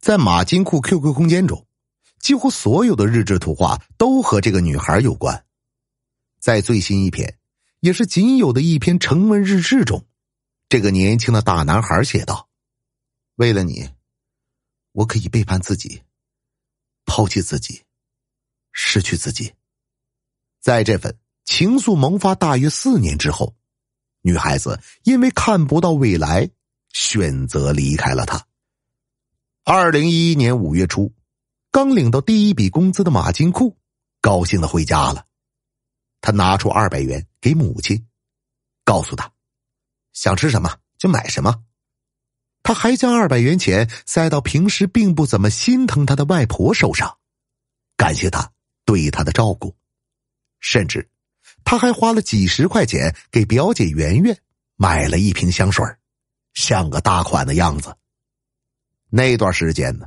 在马金库 QQ 空间中，几乎所有的日志图画都和这个女孩有关。在最新一篇，也是仅有的一篇成文日志中，这个年轻的大男孩写道：“为了你，我可以背叛自己，抛弃自己，失去自己。”在这份情愫萌发大约四年之后，女孩子因为看不到未来，选择离开了他。二零一一年五月初，刚领到第一笔工资的马金库高兴的回家了。他拿出二百元给母亲，告诉他想吃什么就买什么。他还将二百元钱塞到平时并不怎么心疼他的外婆手上，感谢他对他的照顾。甚至他还花了几十块钱给表姐圆圆买了一瓶香水，像个大款的样子。那段时间呢，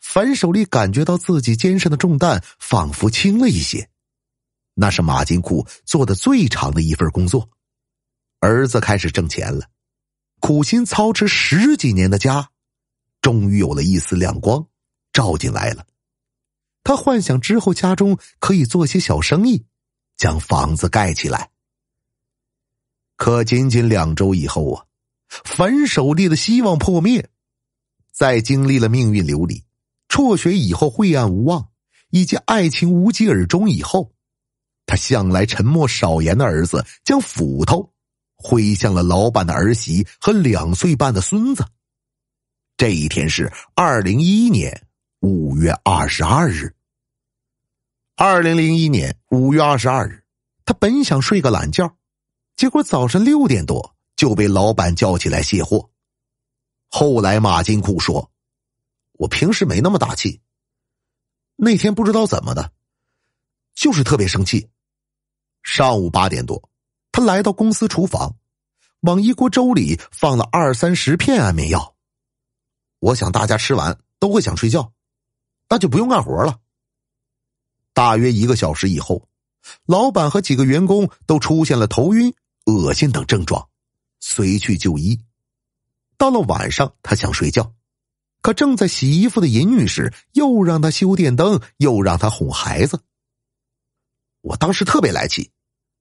樊守利感觉到自己肩上的重担仿佛轻了一些。那是马金库做的最长的一份工作，儿子开始挣钱了，苦心操持十几年的家，终于有了一丝亮光，照进来了。他幻想之后家中可以做些小生意，将房子盖起来。可仅仅两周以后啊，樊守利的希望破灭。在经历了命运流离、辍学以后晦暗无望，以及爱情无疾而终以后，他向来沉默少言的儿子将斧头挥向了老板的儿媳和两岁半的孙子。这一天是二零一一年五月二十二日。二零零一年五月二十二日，他本想睡个懒觉，结果早上六点多就被老板叫起来卸货。后来，马金库说：“我平时没那么大气，那天不知道怎么的，就是特别生气。上午八点多，他来到公司厨房，往一锅粥里放了二三十片安眠药。我想大家吃完都会想睡觉，那就不用干活了。大约一个小时以后，老板和几个员工都出现了头晕、恶心等症状，随去就医。”到了晚上，他想睡觉，可正在洗衣服的尹女士又让他修电灯，又让他哄孩子。我当时特别来气，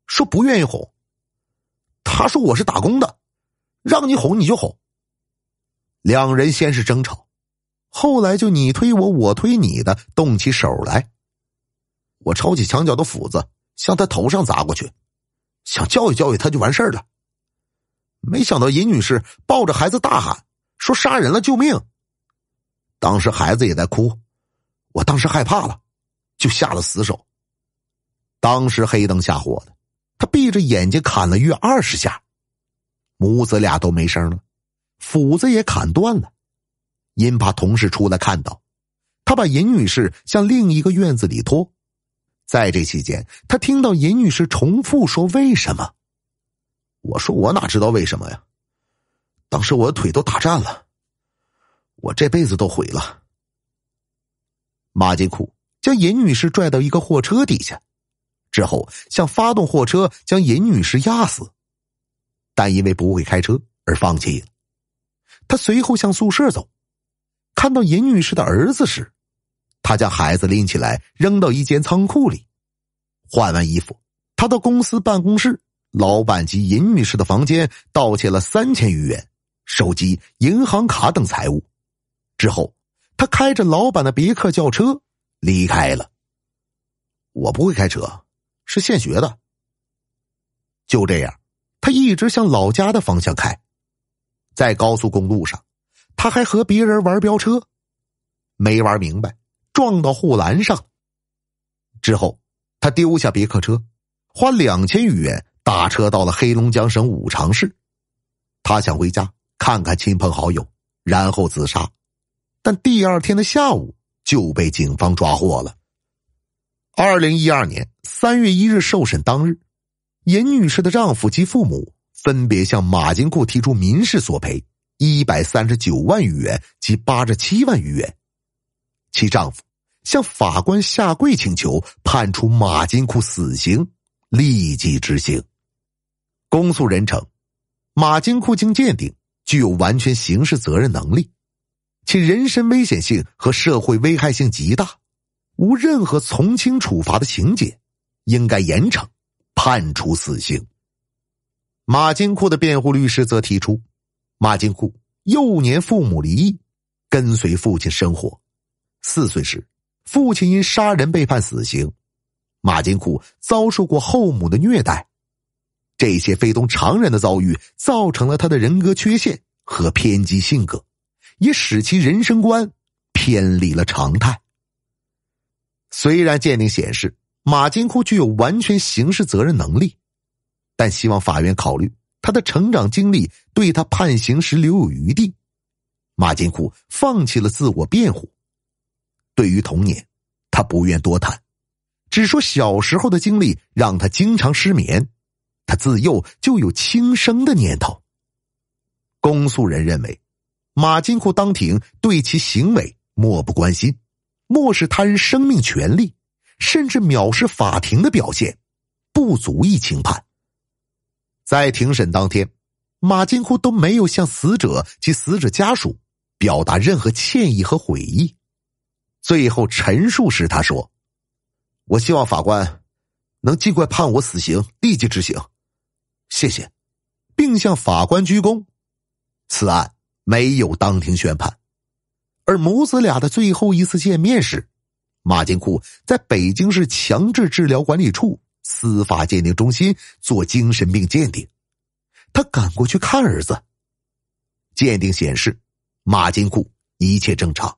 说不愿意哄。他说我是打工的，让你哄你就哄。两人先是争吵，后来就你推我，我推你的，动起手来。我抄起墙角的斧子向他头上砸过去，想教育教育他就完事儿了。没想到尹女士抱着孩子大喊：“说杀人了，救命！”当时孩子也在哭，我当时害怕了，就下了死手。当时黑灯瞎火的，他闭着眼睛砍了约二十下，母子俩都没声了，斧子也砍断了。因怕同事出来看到，他把尹女士向另一个院子里拖。在这期间，他听到尹女士重复说：“为什么？”我说我哪知道为什么呀？当时我腿都打颤了，我这辈子都毁了。马吉库将尹女士拽到一个货车底下，之后想发动货车将尹女士压死，但因为不会开车而放弃了。他随后向宿舍走，看到尹女士的儿子时，他将孩子拎起来扔到一间仓库里。换完衣服，他到公司办公室。老板及尹女士的房间盗窃了三千余元、手机、银行卡等财物，之后他开着老板的别克轿车离开了。我不会开车，是现学的。就这样，他一直向老家的方向开，在高速公路上，他还和别人玩飙车，没玩明白，撞到护栏上。之后，他丢下别克车，花两千余元。打车到了黑龙江省五常市，他想回家看看亲朋好友，然后自杀，但第二天的下午就被警方抓获了。二零一二年三月一日受审当日，尹女士的丈夫及父母分别向马金库提出民事索赔一百三十九万余元及八十七万余元，其丈夫向法官下跪请求判处马金库死刑，立即执行。公诉人称，马金库经鉴定具有完全刑事责任能力，其人身危险性和社会危害性极大，无任何从轻处罚的情节，应该严惩，判处死刑。马金库的辩护律师则提出，马金库幼年父母离异，跟随父亲生活，四岁时父亲因杀人被判死刑，马金库遭受过后母的虐待。这些非同常人的遭遇，造成了他的人格缺陷和偏激性格，也使其人生观偏离了常态。虽然鉴定显示马金库具有完全刑事责任能力，但希望法院考虑他的成长经历，对他判刑时留有余地。马金库放弃了自我辩护，对于童年，他不愿多谈，只说小时候的经历让他经常失眠。他自幼就有轻生的念头。公诉人认为，马金库当庭对其行为漠不关心，漠视他人生命权利，甚至藐视法庭的表现，不足以轻判。在庭审当天，马金库都没有向死者及死者家属表达任何歉意和悔意。最后陈述时，他说：“我希望法官能尽快判我死刑，立即执行。”谢谢，并向法官鞠躬。此案没有当庭宣判，而母子俩的最后一次见面时，马金库在北京市强制治疗管理处司法鉴定中心做精神病鉴定，他赶过去看儿子。鉴定显示，马金库一切正常。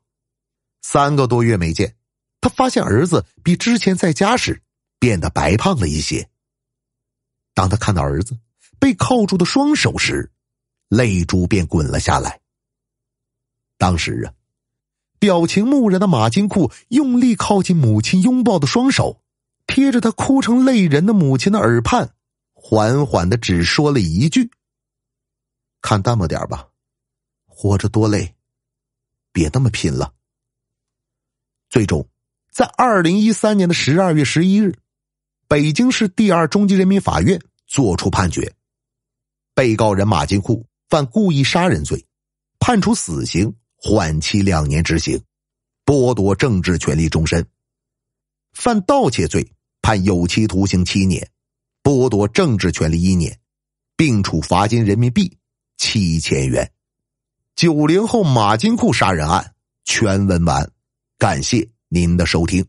三个多月没见，他发现儿子比之前在家时变得白胖了一些。当他看到儿子，被铐住的双手时，泪珠便滚了下来。当时啊，表情木然的马金库用力靠近母亲拥抱的双手，贴着他哭成泪人的母亲的耳畔，缓缓的只说了一句：“看淡么点吧，活着多累，别那么拼了。”最终，在二零一三年的十二月十一日，北京市第二中级人民法院作出判决。被告人马金库犯故意杀人罪，判处死刑，缓期两年执行，剥夺政治权利终身；犯盗窃罪，判有期徒刑七年，剥夺政治权利一年，并处罚金人民币七千元。九零后马金库杀人案全文完，感谢您的收听。